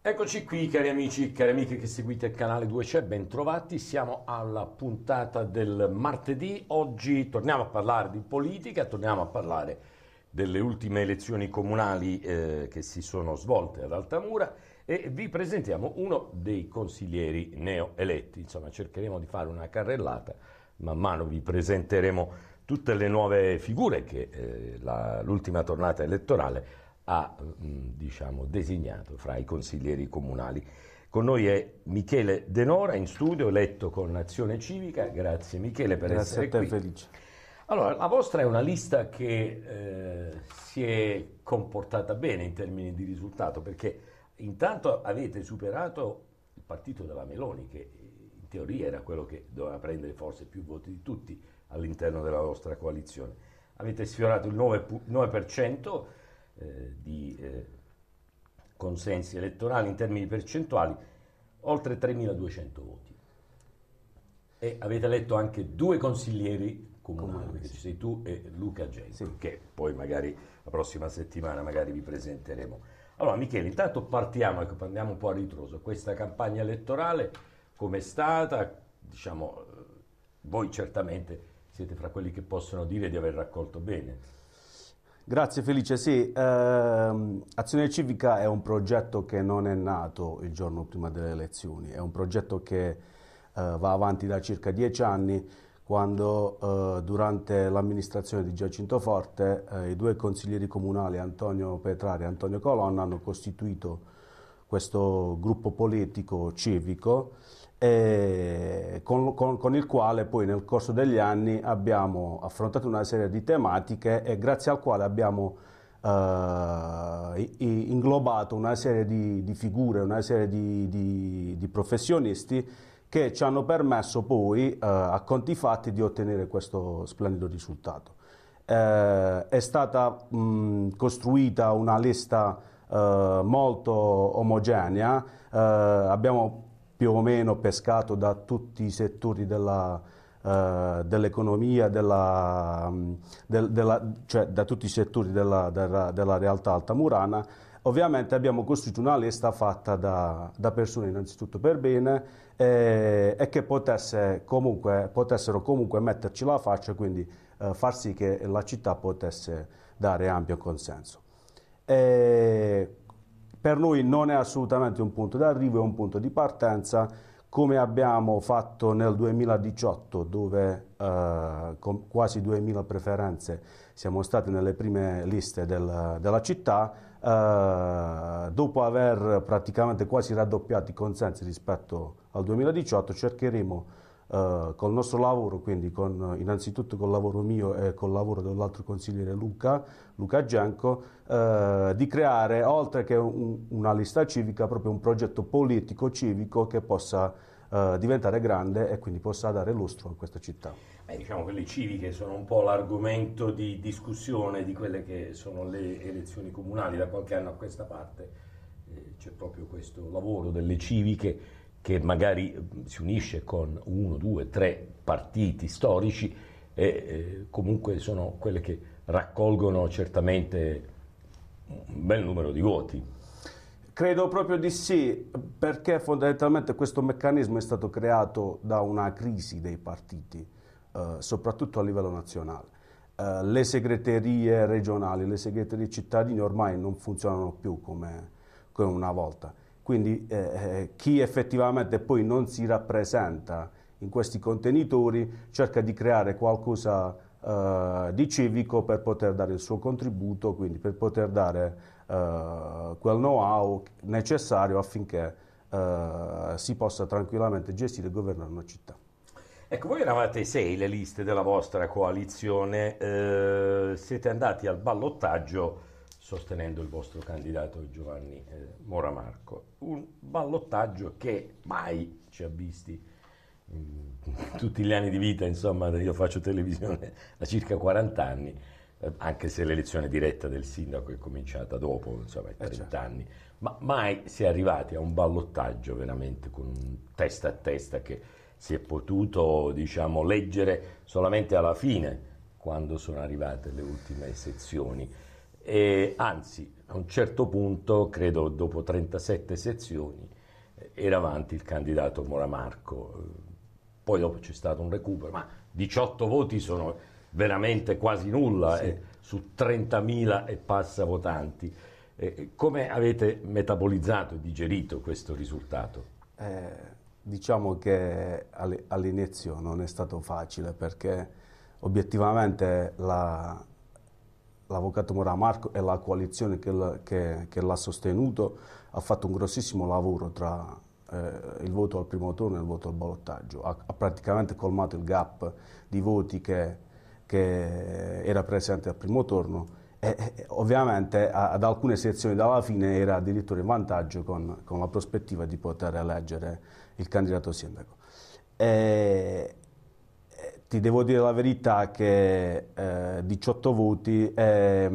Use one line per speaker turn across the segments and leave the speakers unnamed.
Eccoci qui cari amici e cari amiche che seguite il canale 2 ce bentrovati, siamo alla puntata del martedì, oggi torniamo a parlare di politica, torniamo a parlare delle ultime elezioni comunali eh, che si sono svolte ad Altamura e vi presentiamo uno dei consiglieri neoeletti, insomma cercheremo di fare una carrellata, man mano vi presenteremo tutte le nuove figure che eh, l'ultima tornata elettorale ha ha mm, diciamo, designato fra i consiglieri comunali. Con noi è Michele Denora in studio, eletto con Azione Civica. Grazie Michele per Grazie essere qui. Grazie a te qui. Felice. Allora, la vostra è una lista che eh, si è comportata bene in termini di risultato, perché intanto avete superato il partito della Meloni, che in teoria era quello che doveva prendere forse più voti di tutti all'interno della vostra coalizione. Avete sfiorato il 9% eh, di eh, consensi elettorali in termini percentuali, oltre 3.200 voti. E avete eletto anche due consiglieri comunali, Comunque, sì. sei tu e Luca Genti, sì. che poi magari la prossima settimana magari vi presenteremo. Allora Michele, intanto partiamo, ecco, andiamo un po' a ritroso. Questa campagna elettorale com'è stata? Diciamo, eh, voi certamente siete fra quelli che possono dire di aver raccolto bene.
Grazie Felice, sì, ehm, Azione Civica è un progetto che non è nato il giorno prima delle elezioni, è un progetto che eh, va avanti da circa dieci anni quando eh, durante l'amministrazione di Giacinto Forte eh, i due consiglieri comunali Antonio Petrari e Antonio Colonna hanno costituito questo gruppo politico civico e con, con, con, il quale poi nel corso degli anni abbiamo affrontato una serie di tematiche e grazie al quale abbiamo eh, inglobato una serie di, di, figure, una serie di, di, di professionisti che ci hanno permesso poi eh, a conti fatti di ottenere questo splendido risultato. Eh, è stata mh, costruita una lista eh, molto omogenea, eh, abbiamo più o meno pescato da tutti i settori della, Uh, dell'economia, della, mm, del, della, cioè da tutti i settori della, della, della, realtà altamurana. Ovviamente abbiamo costruito una lista fatta da, da persone innanzitutto per bene eh, e, che potesse comunque, potessero comunque metterci la faccia quindi eh, far sì che la città potesse dare ampio consenso. E eh, per noi non è assolutamente un punto d'arrivo, è un punto di partenza come abbiamo fatto nel 2018 dove eh, con quasi 2000 preferenze siamo stati nelle prime liste del, della città, eh, dopo aver praticamente quasi raddoppiato i consensi rispetto al 2018 cercheremo Uh, col nostro lavoro, quindi con, innanzitutto col lavoro mio e col lavoro dell'altro consigliere Luca, Luca Gianco, uh, di creare oltre che un, una lista civica proprio un progetto politico civico che possa uh, diventare grande e quindi possa dare lustro a questa città.
Beh, diciamo che le civiche sono un po' l'argomento di discussione di quelle che sono le elezioni comunali da qualche anno a questa parte. c'è proprio questo lavoro delle civiche che magari mm, si unisce con uno, due, tre partiti storici e eh, comunque sono quelle che raccolgono certamente un bel numero di voti. Credo proprio
di sì, perché fondamentalmente questo meccanismo è stato creato da una crisi dei partiti, eh, soprattutto a livello nazionale. Eh, le segreterie regionali, le segreterie cittadine ormai non funzionano più come, come una volta. Quindi eh, eh, chi effettivamente poi non si rappresenta in questi contenitori cerca di creare qualcosa eh, di civico per poter dare il suo contributo, quindi per poter dare eh, quel know-how necessario affinché eh, si possa tranquillamente gestire e governare una città.
Ecco, voi eravate sei le liste della vostra coalizione, eh, siete andati al ballottaggio sostenendo il vostro candidato Giovanni eh, Moramarco. Un ballottaggio che mai ci ha visti in tutti gli anni di vita, insomma, io faccio televisione da circa 40 anni, eh, anche se l'elezione diretta del sindaco è cominciata dopo, insomma, 30 eh certo. anni, ma mai si è arrivati a un ballottaggio veramente con un testa a testa che si è potuto, diciamo, leggere solamente alla fine, quando sono arrivate le ultime sezioni. E anzi, a un certo punto, credo dopo 37 sezioni, eh, era avanti il candidato Moramarco. Poi dopo c'è stato un recupero, ma 18 voti sono veramente quasi nulla sì. eh, su 30.000 e passa votanti. Eh, come avete metabolizzato e digerito questo risultato?
Eh, diciamo che all'inizio non è stato facile perché obiettivamente la, l'avvocato Moramarco e la coalizione che, l'ha sostenuto ha fatto un grossissimo lavoro tra eh, il voto al primo turno e il voto al ballottaggio, ha, ha praticamente colmato il gap di voti che, che era presente al primo turno e, e, ovviamente ad alcune sezioni dalla fine era addirittura in vantaggio con, con la prospettiva di poter eleggere il candidato sindaco. E, ti devo dire la verità che eh, 18 voti è,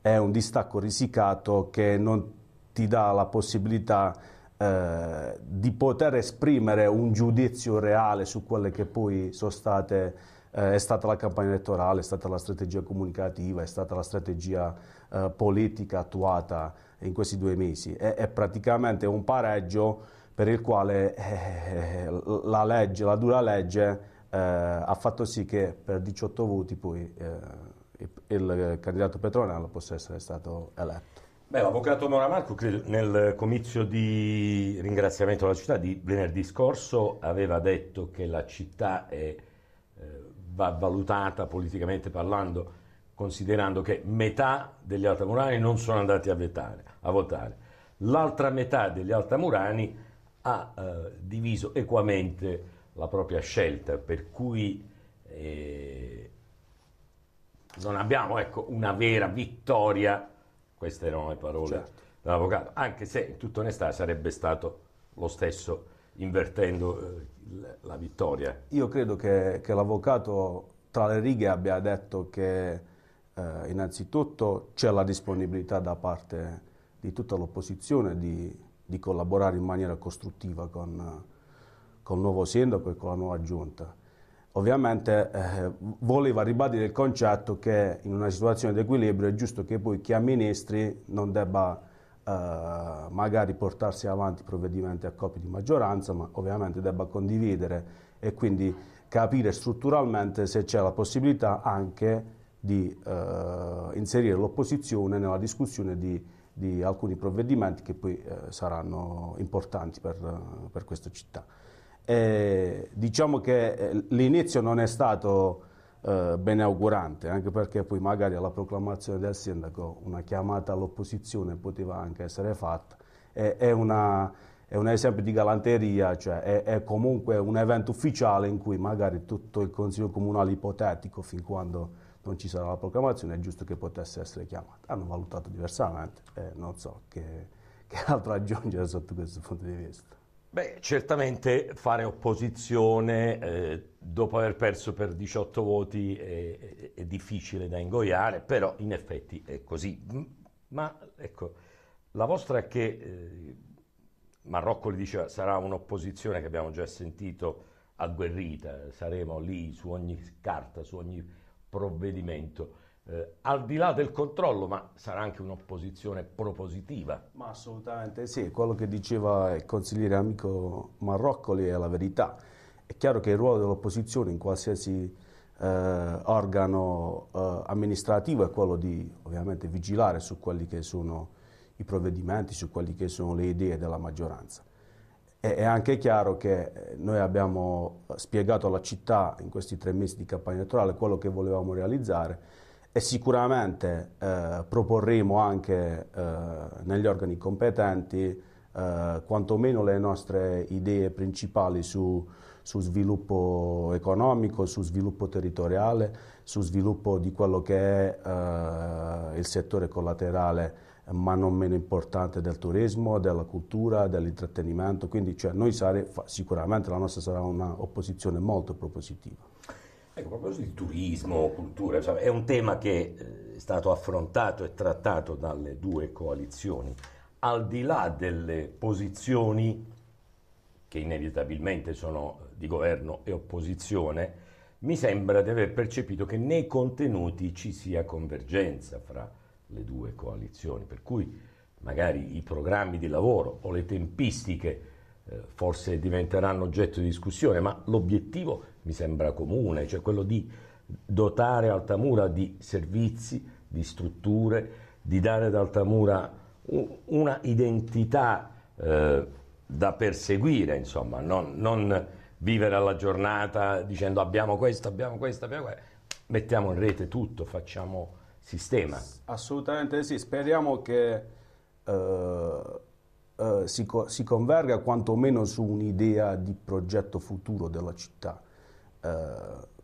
è, un distacco risicato che non ti dà la possibilità eh, di poter esprimere un giudizio reale su quelle che poi sono state eh, è stata la campagna elettorale, è stata la strategia comunicativa, è stata la strategia eh, politica attuata in questi due mesi. È, è praticamente un pareggio per il quale eh, la legge, la dura legge eh, ha fatto sì che per 18 voti poi eh, il candidato Petronello possa essere stato eletto.
Beh, l'avvocato Moramarco, credo, nel comizio di ringraziamento alla città di venerdì scorso aveva detto che la città è, eh, va valutata politicamente parlando considerando che metà degli altamurani non sono andati a, vetare, a votare. L'altra metà degli altamurani ha eh, diviso equamente la propria scelta, per cui eh, non abbiamo ecco, una vera vittoria, queste erano le parole certo. dell'avvocato, anche se in tutta onestà sarebbe stato lo stesso invertendo eh, la vittoria.
Io credo che, che l'avvocato tra le righe abbia detto che eh, innanzitutto c'è la disponibilità da parte di tutta l'opposizione di, di collaborare in maniera costruttiva con col nuovo sindaco e con la nuova giunta. Ovviamente eh, voleva ribadire il concetto che in una situazione di equilibrio è giusto che poi chi ha ministri non debba eh, magari portarsi avanti provvedimenti a coppie di maggioranza, ma ovviamente debba condividere e quindi capire strutturalmente se c'è la possibilità anche di eh, inserire l'opposizione nella discussione di, di, alcuni provvedimenti che poi eh, saranno importanti per, per questa città. E diciamo che eh, l'inizio non è stato eh, beneaugurante, anche perché poi magari alla proclamazione del sindaco una chiamata all'opposizione poteva anche essere fatta. E, è, una, è, un esempio di galanteria, cioè è, è, comunque un evento ufficiale in cui magari tutto il Consiglio Comunale ipotetico, fin quando non ci sarà la proclamazione, è giusto che potesse essere chiamata. Hanno valutato diversamente, eh, non so che, che altro aggiungere sotto questo punto di vista.
Beh, certamente fare opposizione eh, dopo aver perso per 18 voti è, è, difficile da ingoiare, però in effetti è così. Ma ecco, la vostra è che eh, Marroccoli diceva sarà un'opposizione che abbiamo già sentito agguerrita, saremo lì su ogni carta, su ogni provvedimento eh, al di là del controllo, ma sarà anche un'opposizione propositiva. Ma
assolutamente sì, quello che diceva il consigliere amico Marroccoli è la verità. È chiaro che il ruolo dell'opposizione in qualsiasi eh, organo eh, amministrativo è quello di ovviamente vigilare su quelli che sono i provvedimenti, su quelle che sono le idee della maggioranza. è anche chiaro che noi abbiamo spiegato alla città in questi tre mesi di campagna elettorale quello che volevamo realizzare e sicuramente eh, proporremo anche eh, negli organi competenti eh, quantomeno le nostre idee principali su, su, sviluppo economico, su sviluppo territoriale, su sviluppo di quello che è eh, il settore collaterale ma non meno importante del turismo, della cultura, dell'intrattenimento, quindi cioè, noi sare, sicuramente la nostra sarà un'opposizione molto
propositiva. Ecco, a proposito di turismo, cultura, cioè è un tema che eh, è stato affrontato e trattato dalle due coalizioni, al di là delle posizioni che inevitabilmente sono eh, di governo e opposizione, mi sembra di aver percepito che nei contenuti ci sia convergenza fra le due coalizioni, per cui magari i programmi di lavoro o le tempistiche eh, forse diventeranno oggetto di discussione, ma l'obiettivo è mi sembra comune, cioè quello di dotare Altamura di servizi, di strutture, di dare ad Altamura una identità eh, da perseguire, insomma, non, non, vivere alla giornata dicendo abbiamo questo, abbiamo questo, abbiamo questo, mettiamo in rete tutto, facciamo sistema.
Assolutamente sì, speriamo che eh, eh, si, co si converga quantomeno su un'idea di progetto futuro della città eh,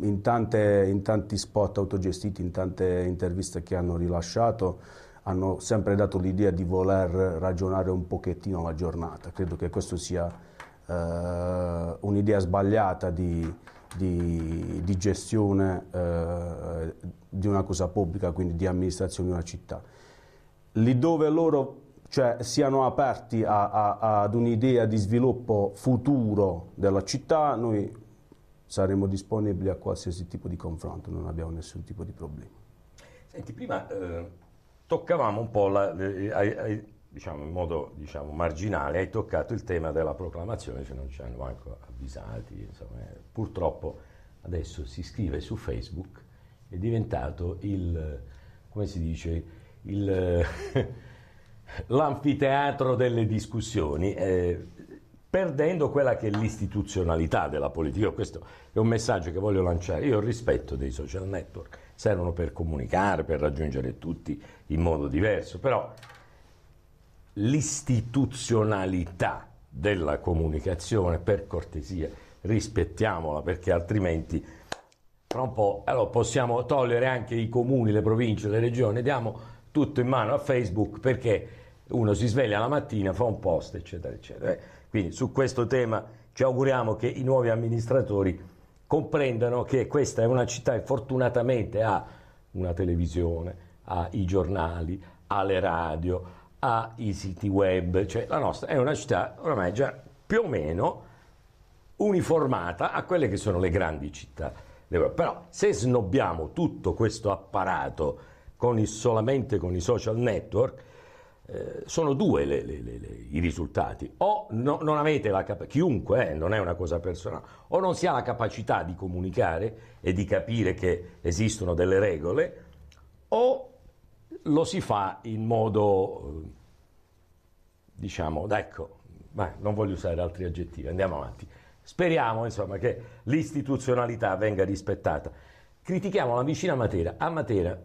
in, tante, in tanti spot autogestiti, in tante interviste che hanno rilasciato, hanno sempre dato l'idea di voler ragionare un pochettino la giornata. Credo che questa sia eh, un'idea sbagliata di, di, di gestione eh, di una cosa pubblica, quindi di amministrazione di una città. Lì dove loro cioè, siano aperti a, a, ad un'idea di sviluppo futuro della città, noi saremo disponibili a qualsiasi tipo di confronto, non abbiamo nessun tipo di problema.
Senti, prima eh, toccavamo un po', la, eh, hai, diciamo, in modo diciamo, marginale, hai toccato il tema della proclamazione, cioè non ci hanno manco avvisati, insomma, eh, purtroppo adesso si scrive su Facebook, è diventato il, come si dice, il... l'anfiteatro delle discussioni. Eh, perdendo quella che è l'istituzionalità della politica. Questo è un messaggio che voglio lanciare. Io rispetto dei social network, servono per comunicare, per raggiungere tutti in modo diverso, però l'istituzionalità della comunicazione, per cortesia, rispettiamola perché altrimenti tra un po' allora possiamo togliere anche i comuni, le province, le regioni, diamo tutto in mano a Facebook perché uno si sveglia la mattina, fa un post, eccetera, eccetera. Eh, quindi su questo tema ci auguriamo che i nuovi amministratori comprendano che questa è una città che fortunatamente ha una televisione, ha i giornali, ha le radio, ha i siti web, cioè la nostra è una città ormai già più o meno uniformata a quelle che sono le grandi città d'Europa. Però se snobbiamo tutto questo apparato con il, solamente con i social network, eh, sono due le, le, le, i risultati. O no, non avete la capacità, chiunque, eh, non è una cosa personale, o non si ha la capacità di comunicare e di capire che esistono delle regole, o lo si fa in modo, eh, diciamo, ecco, beh, non voglio usare altri aggettivi, andiamo avanti. Speriamo, insomma, che l'istituzionalità venga rispettata. Critichiamo la vicina Matera. A Matera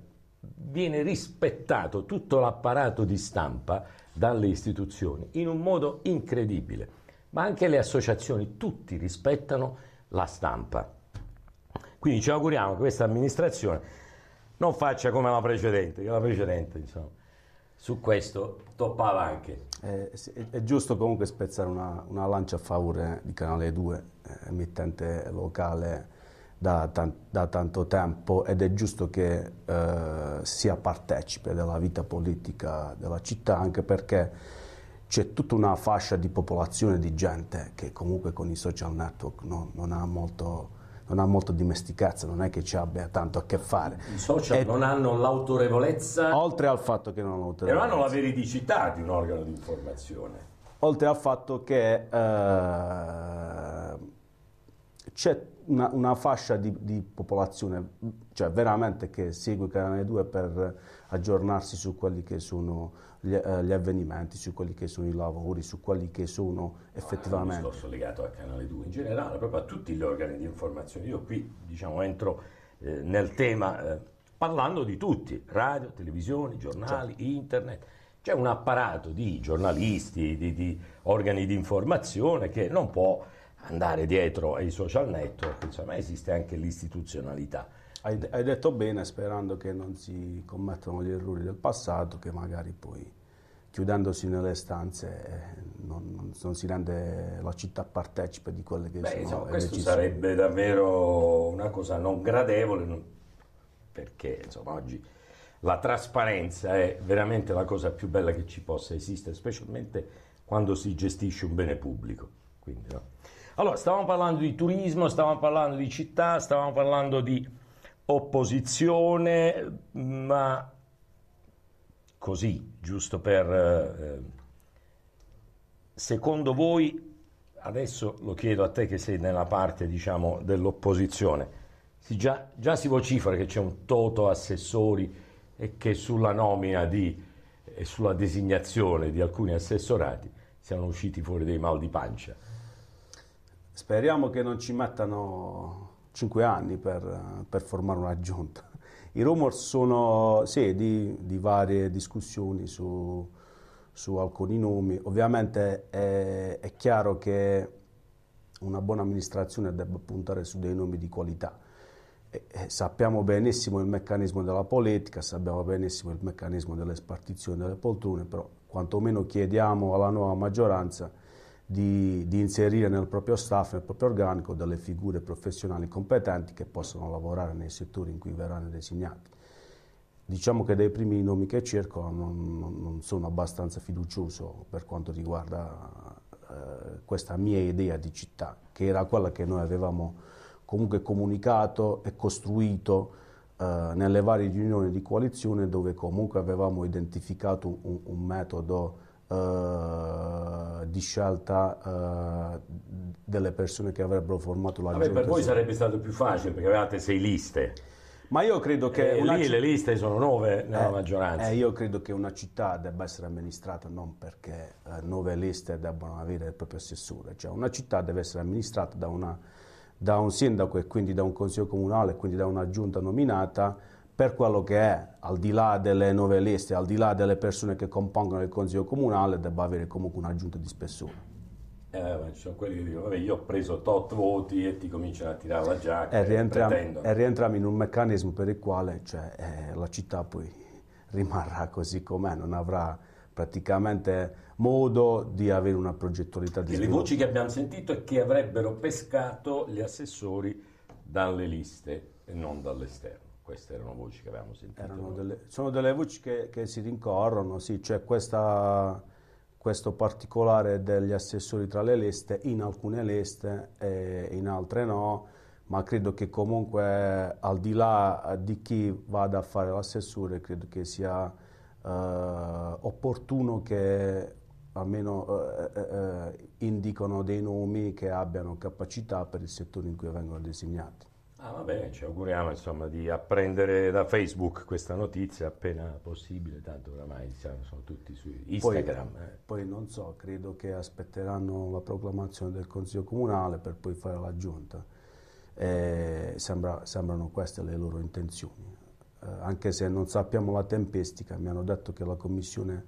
viene rispettato tutto l'apparato di stampa dalle istituzioni in un modo incredibile, ma anche le associazioni, tutti rispettano la stampa. Quindi ci auguriamo che questa amministrazione non faccia come la precedente, che la precedente insomma, su questo toppava anche. Eh,
è giusto comunque spezzare una, una, lancia a favore di Canale 2, eh, emittente locale da, da tanto tempo ed è giusto che eh, sia partecipe della vita politica della città anche perché c'è tutta una fascia di popolazione di gente che comunque con i social network no, non ha molto non ha molto dimestichezza, non è che ci abbia tanto a che fare. I social e non hanno l'autorevolezza. Oltre al fatto che non hanno l'autorevolezza. E hanno la
veridicità di un organo di informazione.
Oltre al fatto che eh, c'è una, una, fascia di, di, popolazione, cioè veramente che segue Canale 2 per aggiornarsi su quelli che sono gli, eh, gli, avvenimenti, su quelli che sono i lavori, su quelli che sono effettivamente... È un discorso
legato a Canale 2 in generale, proprio a tutti gli organi di informazione. Io qui diciamo, entro eh, nel tema eh, parlando di tutti, radio, televisione, giornali, certo. internet. C'è un apparato di giornalisti, di, di organi di informazione che non può andare dietro ai social network, insomma esiste anche l'istituzionalità. Hai, hai detto bene sperando che non
si commettano gli errori del passato che magari poi chiudendosi nelle stanze eh, non, non, non, si rende la città partecipe di quelle che Beh, sono insomma, questo decisioni. sarebbe
davvero una cosa non gradevole perché insomma, oggi la trasparenza è veramente la cosa più bella che ci possa esistere specialmente quando si gestisce un bene pubblico Quindi, no? Allora, stavamo parlando di turismo, stavamo parlando di città, stavamo parlando di opposizione, ma così, giusto per... Eh, eh, secondo voi, adesso lo chiedo a te che sei nella parte, diciamo, dell'opposizione, si già, già, si vocifera che c'è un toto assessori e che sulla nomina di, e sulla designazione di alcuni assessorati siano usciti fuori dei mal di pancia.
Speriamo che non ci mettano 5 anni per, per formare una giunta. I rumor sono sì, di, di varie discussioni su, su, alcuni nomi. Ovviamente è, è, chiaro che una buona amministrazione debba puntare su dei nomi di qualità. E, e sappiamo benissimo il meccanismo della politica, sappiamo benissimo il meccanismo delle spartizioni delle poltrone, però quantomeno chiediamo alla nuova maggioranza di, di, inserire nel proprio staff, nel proprio organico, delle figure professionali competenti che possano lavorare nei settori in cui verranno designati. Diciamo che dai primi nomi che cerco non, non sono abbastanza fiducioso per quanto riguarda eh, questa mia idea di città, che era quella che noi avevamo comunque comunicato e costruito eh, nelle varie riunioni di coalizione dove comunque avevamo identificato un, un metodo eh, di scelta eh, delle persone che avrebbero formato la giunta. Per voi sarebbe stato più
facile perché avevate sei liste. Ma io credo che... Eh, lì c- le liste sono
nove nella eh, maggioranza. Eh, io credo che una città debba essere amministrata non perché eh, nove liste debbano avere il proprio assessore, cioè una città deve essere amministrata da, una, da un sindaco e quindi da un consiglio comunale, e quindi da una giunta nominata per quello che è, al di là delle nuove liste, al di là delle persone che compongono il Consiglio Comunale, debba avere comunque un'aggiunta di spessore.
Eh, ci sono quelli che dicono, vabbè io ho preso tot voti e ti cominciano a tirare la giacca. E, rientriamo, e
rientriamo in un meccanismo per il quale cioè, eh, la città poi rimarrà così com'è, non avrà praticamente modo di avere una progettualità di e Le voci che
abbiamo sentito è che avrebbero pescato gli assessori dalle liste e non dall'esterno queste erano voci che avevamo sentito. Delle,
sono delle voci che, che si rincorrono, sì, c'è cioè questo particolare degli assessori tra le liste, in alcune liste e in altre no, ma credo che comunque al di là di chi vada a fare l'assessore, credo che sia eh, opportuno che almeno eh, eh, eh indicano dei nomi che abbiano capacità per il settore in cui
vengono designati.
Ah, bene, ci
auguriamo insomma, di apprendere da Facebook questa notizia appena possibile, tanto oramai siamo, sono tutti su Instagram. Poi, eh.
poi, non so, credo che aspetteranno la proclamazione del Consiglio Comunale per poi fare la giunta. Eh, sembra, sembrano queste le loro intenzioni. Eh, anche se non sappiamo la tempistica, mi hanno detto che la Commissione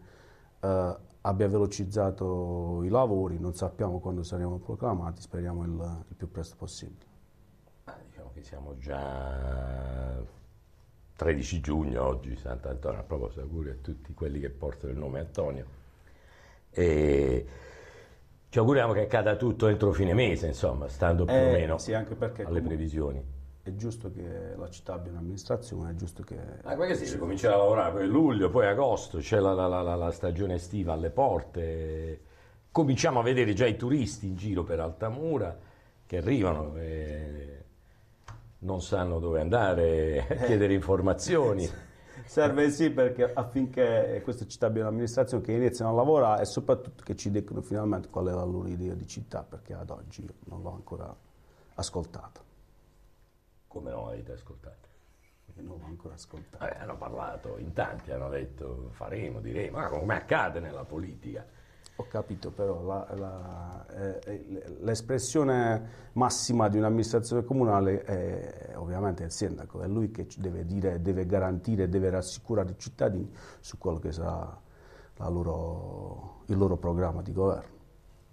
eh, abbia velocizzato i lavori, non sappiamo quando saremo proclamati, speriamo il, il più presto possibile
che siamo già 13 giugno oggi, Sant'Antonio, a proposito auguri a tutti quelli che portano il nome Antonio. E ci auguriamo che accada tutto entro fine mese, insomma, stando più eh, o meno sì, alle previsioni. È giusto che
la città abbia un'amministrazione, è giusto che... Ah, perché sì, si
comincia a lavorare, poi luglio, poi agosto, c'è la, la, la, la stagione estiva alle porte, cominciamo a vedere già i turisti in giro per Altamura che arrivano. E eh, non sanno dove andare eh. a chiedere informazioni.
Serve sì perché affinché questa città abbia un'amministrazione che iniziano a lavorare e soprattutto che ci dicano finalmente qual è la loro idea di città, perché ad oggi non l'ho ancora ascoltata.
Come non l'avete ascoltata? non l'ho ancora ascoltata. Eh, hanno parlato, in tanti hanno detto faremo, diremo, ma come accade nella politica? Ho
capito, però eh, eh, l'espressione eh, massima di un'amministrazione comunale è ovviamente il sindaco, è lui che deve dire, deve garantire, deve rassicurare i cittadini su quello che sarà loro, il loro programma di governo.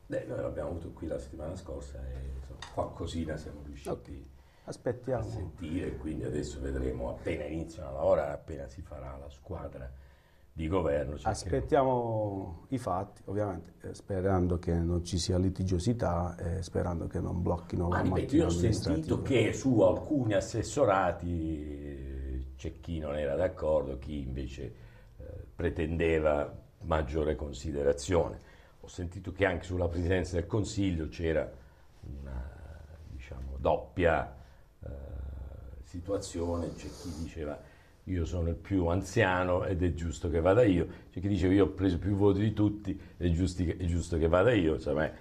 Beh, noi l'abbiamo avuto qui la settimana scorsa e insomma, qualcosina siamo riusciti okay. Aspettiamo. a sentire, quindi adesso vedremo appena iniziano a lavorare, appena si farà la squadra di governo. Cioè Aspettiamo i fatti, ovviamente, eh,
sperando che non ci sia litigiosità e eh, sperando che non blocchino Ma la ripeto, io ho sentito
che su alcuni assessorati eh, c'è chi non era d'accordo, chi invece eh, pretendeva maggiore considerazione. Ho sentito che anche sulla presidenza del Consiglio c'era una diciamo, doppia eh, situazione, c'è chi diceva io sono il più anziano ed è giusto che vada io. C'è cioè, chi dice io ho preso più voti di tutti, è, giusti, è giusto che vada io. Cioè,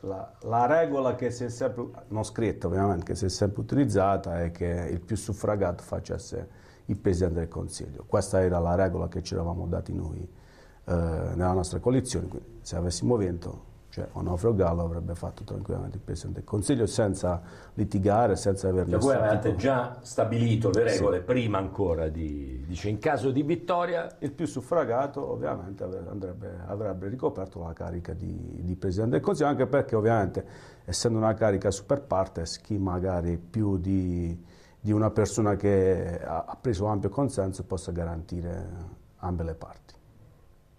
la, la, regola che si è sempre, non scritta ovviamente, che si è sempre utilizzata è che il più suffragato facesse il Presidente del Consiglio. Questa era la regola che ci eravamo dati noi eh, nella nostra coalizione, quindi se avessimo vinto cioè Onofrio Gallo avrebbe fatto tranquillamente il Presidente del Consiglio senza litigare, senza aver cioè, nessun Voi avevate già stabilito le regole sì.
prima ancora di... Dice in caso di vittoria... Il più suffragato ovviamente andrebbe, avrebbe ricoperto la
carica di, di, Presidente del Consiglio, anche perché ovviamente essendo una carica super partes, chi magari più di, di una persona che ha preso ampio consenso possa garantire ambe le parti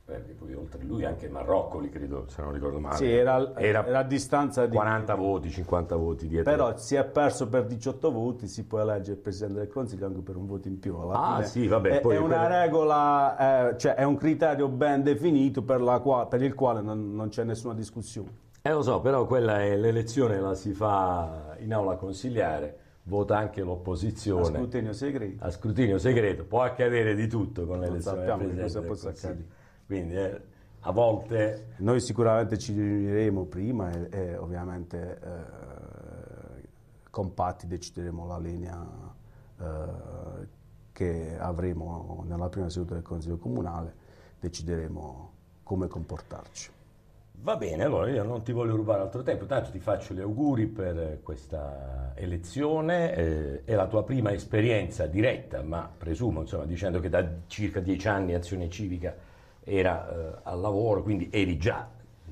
perché poi oltre lui anche Marroccoli, credo, se non ricordo male. Sì, era, era,
era a distanza di 40 voti, 50 voti dietro. Però si è perso per 18 voti, si può eleggere il Presidente del Consiglio anche per un voto in più. ah, fine. sì, vabbè. È, poi, è una quello... regola, eh, cioè è un criterio ben definito per, qua, per il quale non, non c'è nessuna discussione.
Eh lo so, però quella è l'elezione, la si fa in aula consigliare vota anche l'opposizione. A scrutinio segreto. A scrutinio segreto. Può accadere di tutto con l'elezione sappiamo che Cosa possa accadere. Quindi eh, a volte... Noi
sicuramente ci riuniremo prima e, e ovviamente eh, compatti decideremo la linea eh, che avremo nella prima seduta del Consiglio Comunale, decideremo come comportarci.
Va bene, allora io non ti voglio rubare altro tempo, tanto ti faccio gli auguri per questa elezione, eh, è la tua prima esperienza diretta, ma presumo, insomma, dicendo che da circa dieci anni Azione Civica era eh, al lavoro, quindi eri già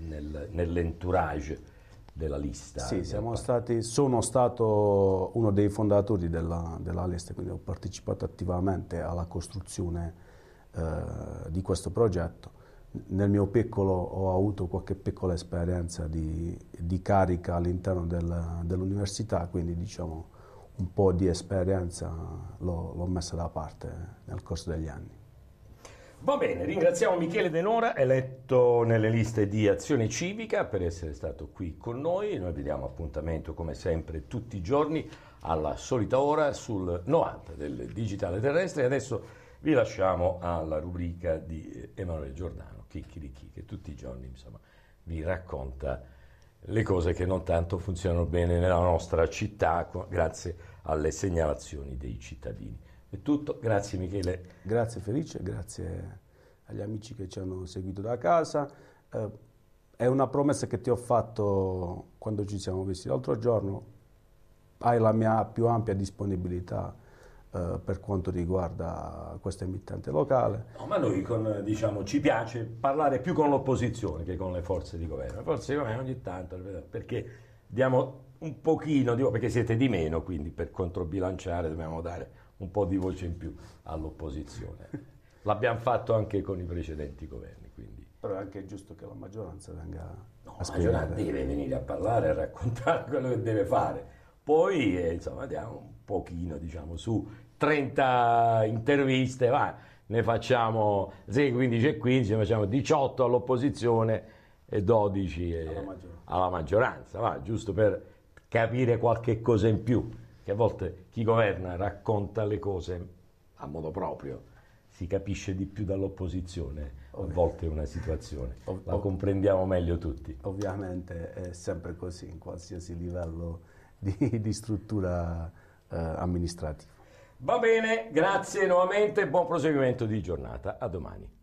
nel, nell'entourage della lista. Sì, della
stati, sono stato uno dei fondatori della, della, lista, quindi ho partecipato attivamente alla costruzione eh, di questo progetto. Nel mio piccolo ho avuto qualche piccola esperienza di, di carica all'interno del, dell'università, quindi diciamo un po' di esperienza l'ho, l'ho messa da parte nel corso degli
anni. Va bene, ringraziamo Michele Denora, eletto nelle liste di Azione Civica, per essere stato qui con noi. Noi vi diamo appuntamento come sempre tutti i giorni alla solita ora sul 90 del Digitale Terrestre. Adesso vi lasciamo alla rubrica di eh, Emanuele Giordano, Chicchirichi, che tutti i giorni insomma, vi racconta le cose che non tanto funzionano bene nella nostra città, grazie alle segnalazioni dei cittadini. È tutto, grazie Michele.
Grazie Felice, grazie agli amici che ci hanno seguito da casa. Eh, è una promessa che ti ho fatto quando ci siamo visti l'altro giorno. Hai la mia più ampia disponibilità eh, per quanto riguarda questo emittente locale.
No, ma noi con, diciamo, ci piace parlare più con l'opposizione che con le forze di governo. forse ogni tanto, perché diamo un pochino, di, perché siete di meno, quindi per controbilanciare dobbiamo dare un po' di voce in più all'opposizione. L'abbiamo fatto anche con i precedenti governi, quindi. Però è anche giusto che la maggioranza venga no, a spiegare. La maggioranza deve venire a parlare, a raccontare quello che deve fare. Poi, eh, insomma, diamo un pochino, diciamo, su 30 interviste, va, ne facciamo, 6, 15 e 15, ne facciamo 18 all'opposizione e 12 eh, alla maggioranza, alla maggioranza va, giusto per capire qualche cosa in più a volte chi governa racconta le cose a modo proprio, si capisce di più dall'opposizione a volte una situazione, la comprendiamo meglio tutti. Ovviamente è sempre così in qualsiasi livello di, di struttura eh, amministrativa. Va bene, grazie nuovamente, buon proseguimento di giornata, a domani.